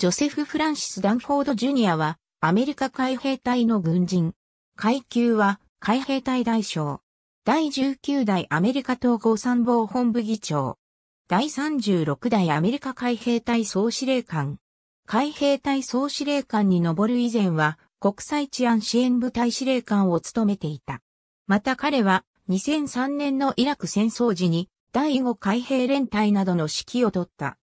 ジョセフ・フランシス・ダンフォード・ジュニアは、アメリカ海兵隊の軍人。階級は、海兵隊大将。第19代アメリカ統合参謀本部議長。第36代アメリカ海兵隊総司令官。海兵隊総司令官に上る以前は、国際治安支援部隊司令官を務めていた。また彼は、2003年のイラク戦争時に、第5海兵連隊などの指揮を取った。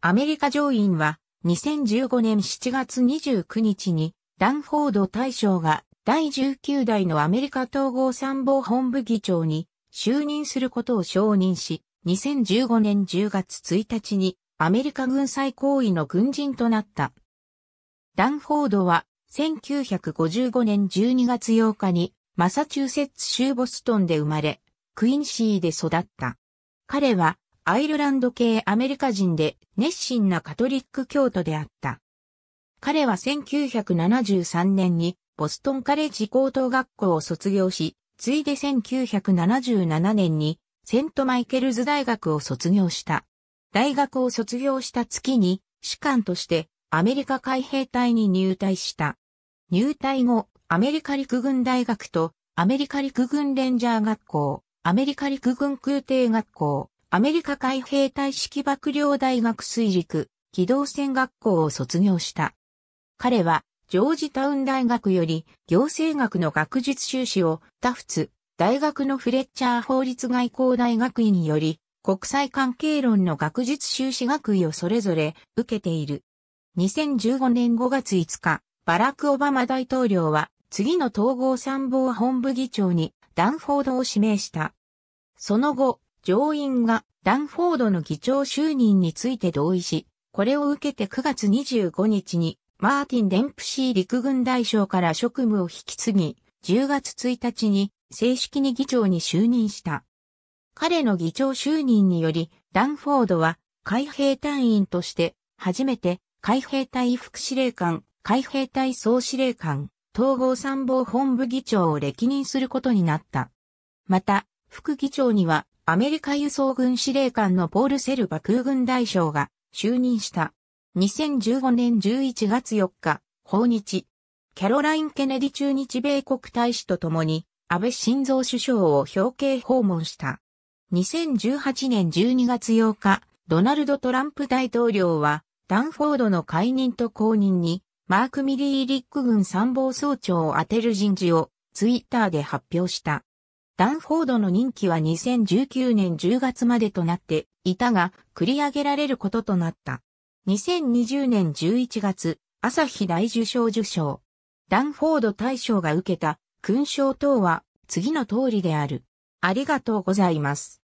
アメリカ上院は、2015年7月29日に、ダンフォード大将が第19代のアメリカ統合参謀本部議長に就任することを承認し、2015年10月1日にアメリカ軍最高位の軍人となった。ダンフォードは1955年12月8日にマサチューセッツ州ボストンで生まれ、クインシーで育った。彼はアイルランド系アメリカ人で熱心なカトリック教徒であった。彼は1973年にボストンカレッジ高等学校を卒業し、ついで1977年にセントマイケルズ大学を卒業した。大学を卒業した月に士官としてアメリカ海兵隊に入隊した。入隊後、アメリカ陸軍大学とアメリカ陸軍レンジャー学校、アメリカ陸軍空挺学校、アメリカ海兵隊式幕僚大学水陸機動船学校を卒業した。彼はジョージタウン大学より行政学の学術修士をタフツ大学のフレッチャー法律外交大学院より国際関係論の学術修士学位をそれぞれ受けている。2015年5月5日、バラク・オバマ大統領は次の統合参謀本部議長にダンフォードを指名した。その後、上院がダンフォードの議長就任について同意し、これを受けて9月25日にマーティン・デンプシー陸軍大将から職務を引き継ぎ、10月1日に正式に議長に就任した。彼の議長就任により、ダンフォードは海兵隊員として初めて海兵隊副司令官、海兵隊総司令官、統合参謀本部議長を歴任することになった。また、副議長にはアメリカ輸送軍司令官のポール・セルバ空軍大将が就任した。2015年11月4日、訪日。キャロライン・ケネディ中日米国大使と共に、安倍晋三首相を表敬訪問した。2018年12月8日、ドナルド・トランプ大統領は、ダンフォードの解任と後任に、マーク・ミリー・リック軍参謀総長を当てる人事を、ツイッターで発表した。ダンフォードの任期は2019年10月までとなっていたが、繰り上げられることとなった。2020年11月、朝日大受賞受賞。ダンフォード大賞が受けた勲章等は次の通りである。ありがとうございます。